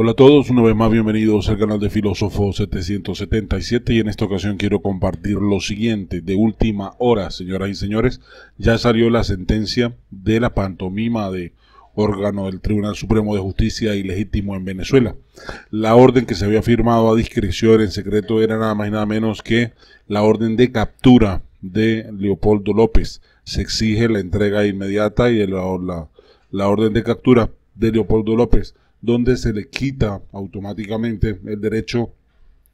Hola a todos, una vez más bienvenidos al canal de Filósofo 777 y en esta ocasión quiero compartir lo siguiente. De última hora, señoras y señores, ya salió la sentencia de la pantomima de órgano del Tribunal Supremo de Justicia y Legítimo en Venezuela. La orden que se había firmado a discreción en secreto era nada más y nada menos que la orden de captura de Leopoldo López. Se exige la entrega inmediata y la orden de captura de Leopoldo López donde se le quita automáticamente el derecho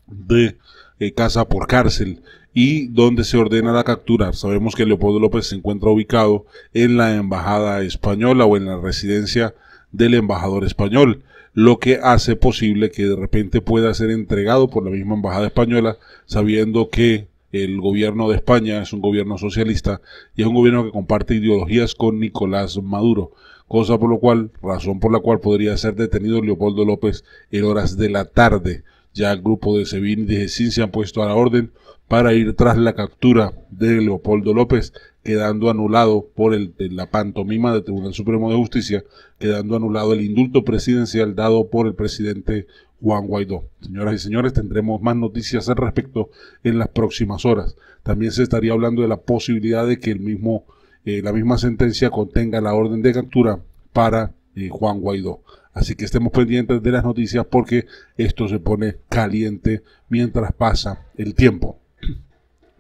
de eh, casa por cárcel y donde se ordena la captura. Sabemos que Leopoldo López se encuentra ubicado en la embajada española o en la residencia del embajador español, lo que hace posible que de repente pueda ser entregado por la misma embajada española, sabiendo que el gobierno de España es un gobierno socialista y es un gobierno que comparte ideologías con Nicolás Maduro, cosa por lo cual, razón por la cual podría ser detenido Leopoldo López en horas de la tarde. Ya el grupo de Sevilla y de se han puesto a la orden para ir tras la captura de Leopoldo López, quedando anulado por el, la pantomima del Tribunal Supremo de Justicia, quedando anulado el indulto presidencial dado por el presidente Juan Guaidó. Señoras y señores, tendremos más noticias al respecto en las próximas horas. También se estaría hablando de la posibilidad de que el mismo, eh, la misma sentencia contenga la orden de captura para eh, Juan Guaidó. Así que estemos pendientes de las noticias porque esto se pone caliente mientras pasa el tiempo.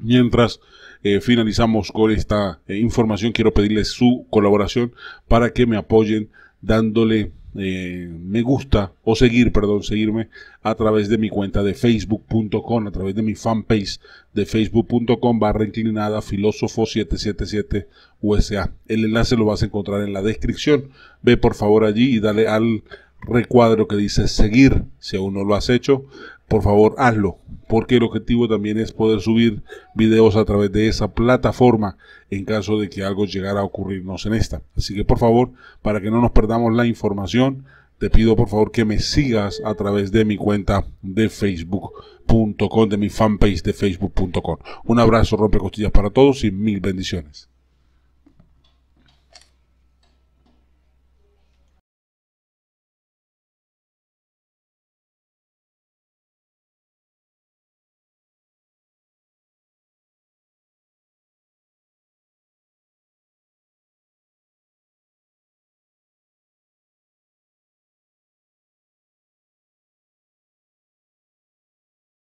Mientras eh, finalizamos con esta eh, información, quiero pedirles su colaboración para que me apoyen dándole eh, me gusta o seguir, perdón, seguirme a través de mi cuenta de facebook.com, a través de mi fanpage de facebook.com barra inclinada filósofo 777 USA. El enlace lo vas a encontrar en la descripción. Ve por favor allí y dale al recuadro que dice seguir si aún no lo has hecho por favor hazlo, porque el objetivo también es poder subir videos a través de esa plataforma en caso de que algo llegara a ocurrirnos en esta. Así que por favor, para que no nos perdamos la información, te pido por favor que me sigas a través de mi cuenta de facebook.com, de mi fanpage de facebook.com. Un abrazo, rompe costillas para todos y mil bendiciones.